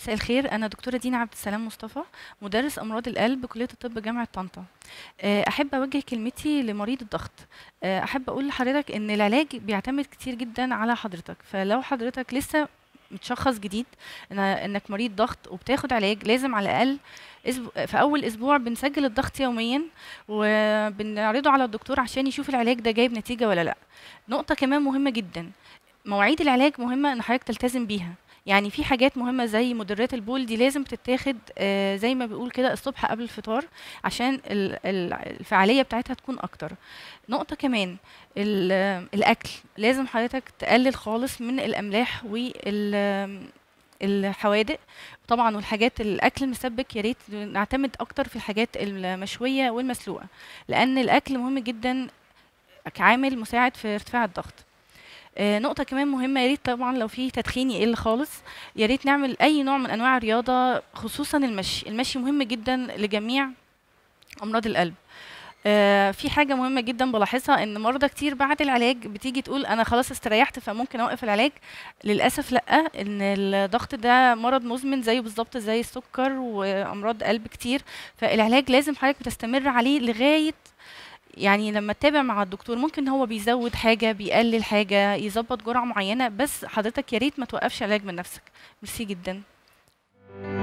مساء الخير أنا دكتورة دينا عبد السلام مصطفى مدرس أمراض القلب كلية الطب جامعة طنطا آه، أحب أوجه كلمتي لمريض الضغط آه، أحب أقول لحضرتك إن العلاج بيعتمد كتير جدا على حضرتك فلو حضرتك لسه متشخص جديد انك مريض ضغط وبتاخد علاج لازم على الاقل في اول اسبوع بنسجل الضغط يوميا وبنعرضه على الدكتور عشان يشوف العلاج ده جايب نتيجه ولا لا نقطه كمان مهمه جدا مواعيد العلاج مهمه ان حضرتك تلتزم بيها يعني في حاجات مهمه زي مدرات البول دي لازم تتاخد آه، زي ما بيقول كده الصبح قبل الفطار عشان الفعاليه بتاعتها تكون اكتر نقطه كمان الاكل لازم حضرتك تقلل خالص من الاملاح وال الحوادق طبعا والحاجات الاكل المسبك يا ريت نعتمد اكتر في الحاجات المشويه والمسلوقه لان الاكل مهم جدا كعامل مساعد في ارتفاع الضغط آه، نقطه كمان مهمه يا ريت طبعا لو في تدخين يقل خالص يا ريت نعمل اي نوع من انواع الرياضه خصوصا المشي المشي مهم جدا لجميع امراض القلب آه، في حاجه مهمه جدا بلاحظها ان مرضى كتير بعد العلاج بتيجي تقول انا خلاص استريحت فممكن اوقف العلاج للاسف لا ان الضغط ده مرض مزمن زيه بالظبط زي السكر وامراض قلب كتير فالعلاج لازم حضرتك بتستمر عليه لغايه يعني لما تتابع مع الدكتور ممكن هو بيزود حاجه بيقلل حاجه يظبط جرعه معينه بس حضرتك يا ريت ما توقفش علاج من نفسك ميرسي جدا